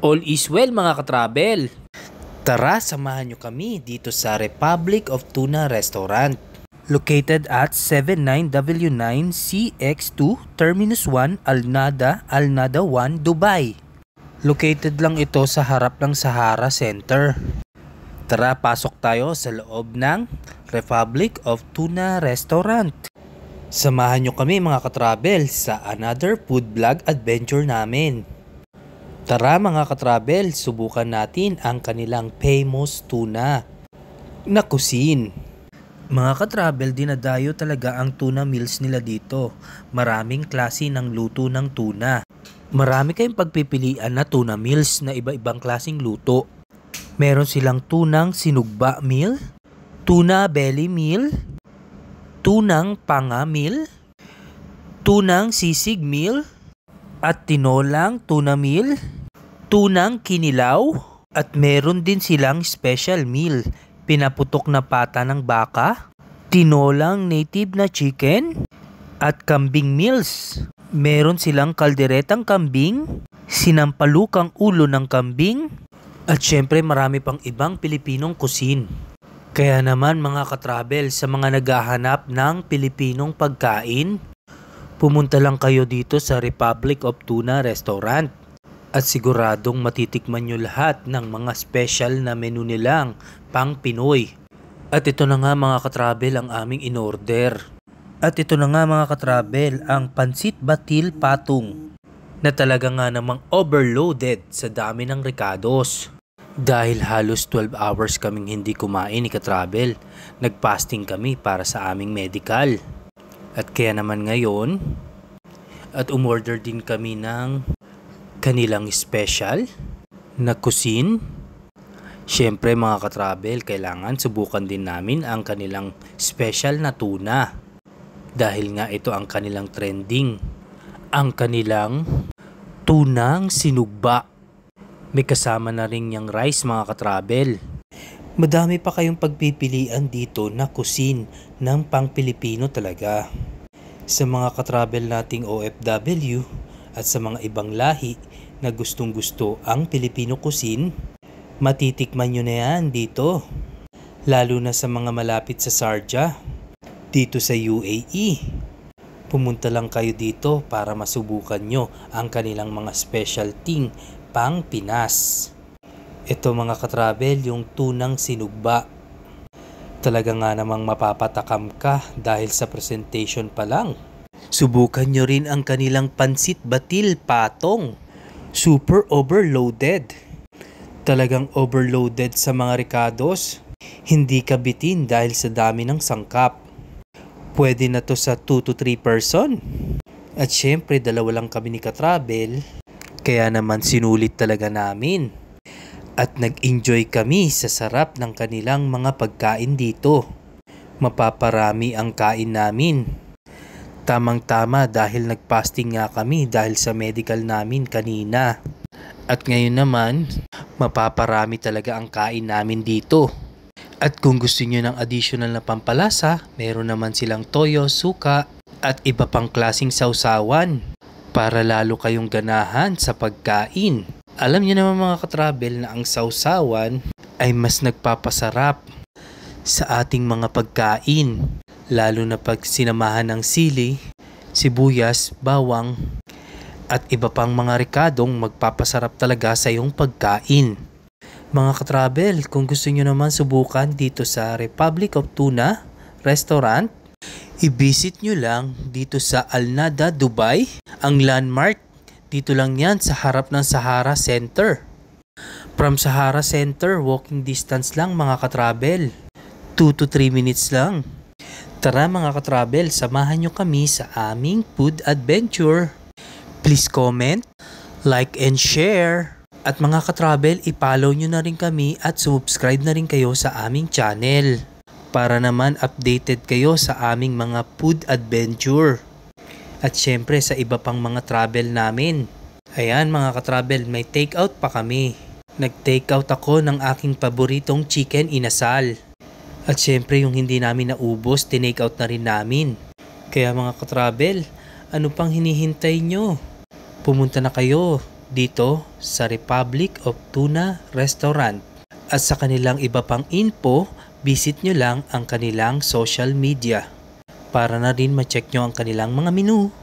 All is well mga ka-travel. Tara, samahan nyo kami dito sa Republic of Tuna Restaurant. Located at 79W9CX2 Terminus 1 Alnada, Alnada 1, Dubai. Located lang ito sa harap ng Sahara Center. Tara, pasok tayo sa loob ng Republic of Tuna Restaurant. Samahan nyo kami mga ka-travel sa another food vlog adventure namin. Tara mga katravel, subukan natin ang kanilang famous tuna na kusin. Mga katravel, dinadayo talaga ang tuna meals nila dito. Maraming klase ng luto ng tuna. Marami kayong pagpipilian na tuna meals na iba-ibang klasing luto. Meron silang tunang sinugba meal, tuna belly meal, tunang panga meal, tunang sisig meal, at tinolang tuna meal, tunang kinilaw at meron din silang special meal. Pinaputok na pata ng baka, tinolang native na chicken, at kambing meals. Meron silang kalderetang kambing, sinampalukang ulo ng kambing, at syempre marami pang ibang Pilipinong kusin. Kaya naman mga katravel sa mga naghahanap ng Pilipinong pagkain, pumunta lang kayo dito sa Republic of Tuna Restaurant. At siguradong matitikman nyo lahat ng mga special na menu nilang pang Pinoy. At ito na nga mga katravel ang aming inorder. At ito na nga mga katravel ang pansit batil patong na talaga nga namang overloaded sa dami ng rekados. Dahil halos 12 hours kaming hindi kumain ni Katravel, nagfasting kami para sa aming medical. At kaya naman ngayon, at umorder din kami ng kanilang special na kusin. Siyempre mga ka-travel, kailangan subukan din namin ang kanilang special na tuna. Dahil nga ito ang kanilang trending. Ang kanilang tunang sinugba. May kasama na rin yung rice mga ka-travel. Madami pa kayong pagpipilian dito na kusin ng pang Pilipino talaga. Sa mga ka-travel nating OFW at sa mga ibang lahi, na gustong gusto ang Filipino cuisine, matitikman nyo na yan dito. Lalo na sa mga malapit sa Sarja, dito sa UAE. Pumunta lang kayo dito para masubukan nyo ang kanilang mga special thing pang Pinas. Ito mga katravel, yung tunang sinugba. Talaga nga namang mapapatakam ka dahil sa presentation pa lang. Subukan nyo rin ang kanilang pansit batil patong super overloaded. Talagang overloaded sa mga rekados. Hindi kabitin dahil sa dami ng sangkap. Pwede na to sa 2 to 3 person. At syempre dalawa lang kami ni Katravel. Kaya naman sinulit talaga namin. At nag-enjoy kami sa sarap ng kanilang mga pagkain dito. Mapaparami ang kain namin Tamang-tama dahil nagfasting nga kami dahil sa medical namin kanina. At ngayon naman, mapaparami talaga ang kain namin dito. At kung gusto niyo ng additional na pampalasa, meron naman silang toyo, suka, at iba pang klasing sausawan para lalo kayong ganahan sa pagkain. Alam niyo naman mga katravel na ang sausawan ay mas nagpapasarap sa ating mga pagkain lalo na pag sinamahan ng sili, sibuyas, bawang, at iba pang mga rekadong magpapasarap talaga sa iyong pagkain. Mga katravel, kung gusto nyo naman subukan dito sa Republic of Tuna Restaurant, i-visit nyo lang dito sa Alnada, Dubai, ang landmark. Dito lang yan sa harap ng Sahara Center. From Sahara Center, walking distance lang mga katravel. 2 to 3 minutes lang. Tara mga ka-travel, samahan nyo kami sa aming food adventure. Please comment, like and share. At mga ka-travel, ipollow nyo na rin kami at subscribe na rin kayo sa aming channel. Para naman updated kayo sa aming mga food adventure. At syempre sa iba pang mga travel namin. Ayan mga ka-travel, may take out pa kami. Nag-take out ako ng aking paboritong chicken inasal. At syempre yung hindi namin naubos, tinake out na rin namin. Kaya mga katravel, ano pang hinihintay nyo? Pumunta na kayo dito sa Republic of Tuna Restaurant. At sa kanilang iba pang info, visit nyo lang ang kanilang social media para na rin ma-check nyo ang kanilang mga menu.